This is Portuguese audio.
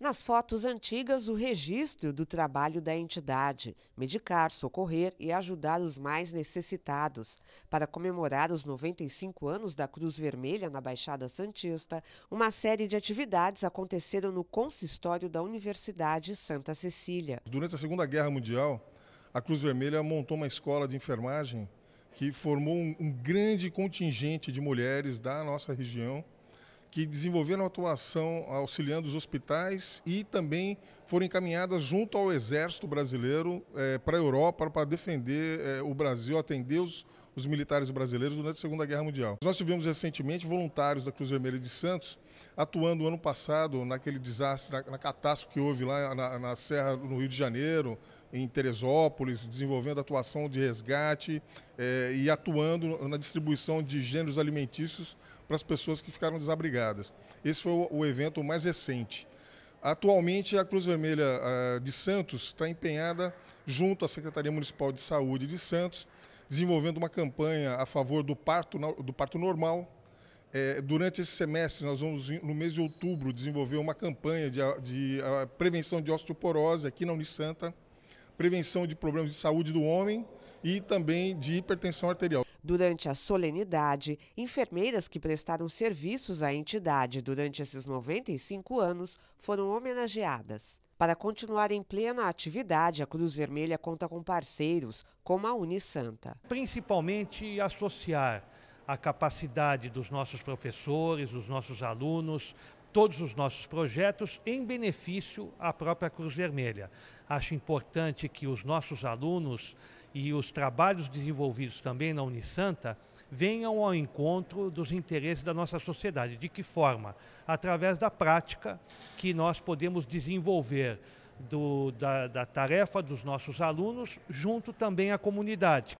Nas fotos antigas, o registro do trabalho da entidade, medicar, socorrer e ajudar os mais necessitados. Para comemorar os 95 anos da Cruz Vermelha na Baixada Santista, uma série de atividades aconteceram no consistório da Universidade Santa Cecília. Durante a Segunda Guerra Mundial, a Cruz Vermelha montou uma escola de enfermagem que formou um, grande contingente de mulheres da nossa região que desenvolveram atuação auxiliando os hospitais e também foram encaminhadas junto ao Exército Brasileiro eh, para a Europa para defender eh, o Brasil, atender os, os militares brasileiros durante a Segunda Guerra Mundial. Nós tivemos recentemente voluntários da Cruz Vermelha de Santos atuando ano passado naquele desastre, na, na catástrofe que houve lá na, na Serra, no Rio de Janeiro, em Teresópolis, desenvolvendo atuação de resgate eh, e atuando na distribuição de gêneros alimentícios para as pessoas que ficaram desabrigadas. Esse foi o, o evento mais recente. Atualmente, a Cruz Vermelha eh, de Santos está empenhada, junto à Secretaria Municipal de Saúde de Santos, desenvolvendo uma campanha a favor do parto, do parto normal. É, durante esse semestre, nós vamos, no mês de outubro, desenvolver uma campanha de, de prevenção de osteoporose aqui na Unisanta, prevenção de problemas de saúde do homem e também de hipertensão arterial. Durante a solenidade, enfermeiras que prestaram serviços à entidade durante esses 95 anos foram homenageadas. Para continuar em plena atividade, a Cruz Vermelha conta com parceiros, como a Unisanta. Principalmente associar a capacidade dos nossos professores, dos nossos alunos, todos os nossos projetos em benefício à própria Cruz Vermelha. Acho importante que os nossos alunos e os trabalhos desenvolvidos também na Unisanta venham ao encontro dos interesses da nossa sociedade. De que forma? Através da prática que nós podemos desenvolver do, da, da tarefa dos nossos alunos junto também à comunidade.